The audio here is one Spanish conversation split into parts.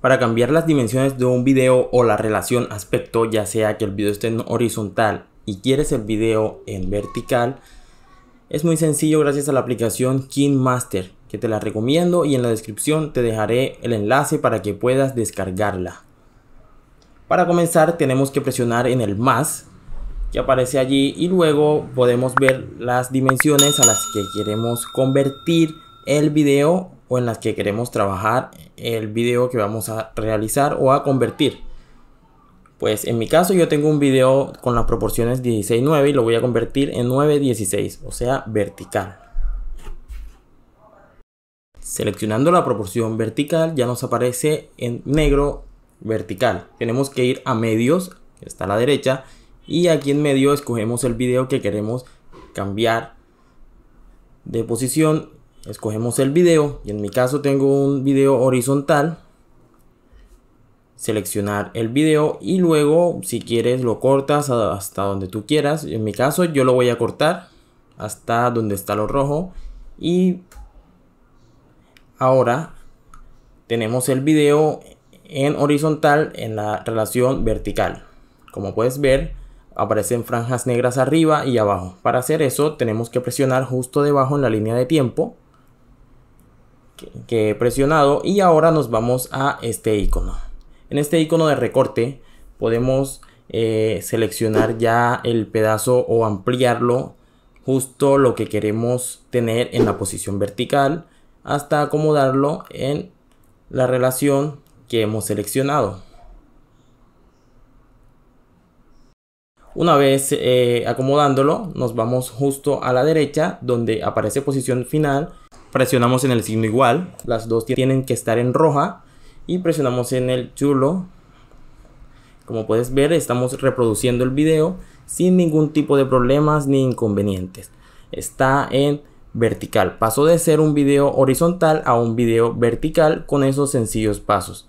Para cambiar las dimensiones de un video o la relación aspecto, ya sea que el video esté en horizontal y quieres el video en vertical, es muy sencillo gracias a la aplicación Master que te la recomiendo y en la descripción te dejaré el enlace para que puedas descargarla. Para comenzar tenemos que presionar en el más que aparece allí y luego podemos ver las dimensiones a las que queremos convertir el video o en las que queremos trabajar el video que vamos a realizar o a convertir. Pues en mi caso yo tengo un video con las proporciones 16-9 y lo voy a convertir en 9-16, o sea vertical. Seleccionando la proporción vertical ya nos aparece en negro vertical. Tenemos que ir a medios, que está a la derecha, y aquí en medio escogemos el video que queremos cambiar de posición escogemos el video y en mi caso tengo un video horizontal seleccionar el video y luego si quieres lo cortas hasta donde tú quieras en mi caso yo lo voy a cortar hasta donde está lo rojo y ahora tenemos el video en horizontal en la relación vertical como puedes ver aparecen franjas negras arriba y abajo para hacer eso tenemos que presionar justo debajo en la línea de tiempo que, he presionado y ahora nos vamos a este icono. En este icono de recorte podemos eh, seleccionar ya el pedazo o ampliarlo justo lo que queremos tener en la posición vertical hasta acomodarlo en la relación que hemos seleccionado. Una vez eh, acomodándolo nos vamos justo a la derecha donde aparece posición final presionamos en el signo igual, las dos tienen que estar en roja y presionamos en el chulo. Como puedes ver, estamos reproduciendo el video sin ningún tipo de problemas ni inconvenientes. Está en vertical. Pasó de ser un video horizontal a un video vertical con esos sencillos pasos.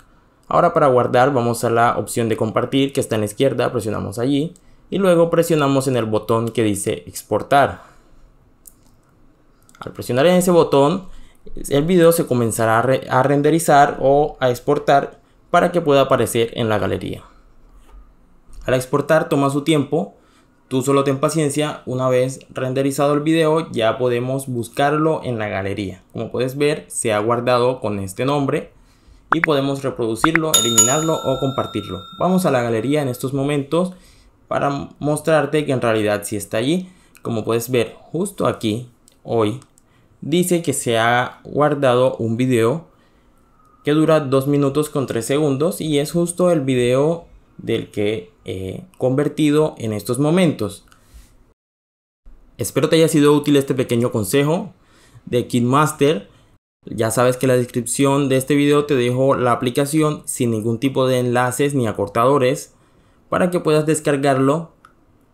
Ahora para guardar vamos a la opción de compartir que está en la izquierda, presionamos allí y luego presionamos en el botón que dice exportar. Al presionar en ese botón, el video se comenzará a, renderizar o a exportar para que pueda aparecer en la galería. Al exportar toma su tiempo, tú solo ten paciencia, una vez renderizado el video ya podemos buscarlo en la galería. Como puedes ver se ha guardado con este nombre y podemos reproducirlo, eliminarlo o compartirlo. Vamos a la galería en estos momentos para mostrarte que en realidad si sí está allí. Como puedes ver justo aquí, hoy, dice que se ha guardado un video que dura 2 minutos con 3 segundos y es justo el video del que he convertido en estos momentos. Espero te haya sido útil este pequeño consejo de Kidmaster. Ya sabes que en la descripción de este video te dejo la aplicación sin ningún tipo de enlaces ni acortadores para que puedas descargarlo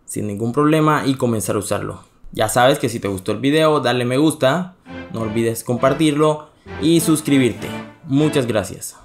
sin ningún problema y comenzar a usarlo. Ya sabes que si te gustó el video, dale me gusta, no olvides compartirlo y suscribirte. Muchas gracias.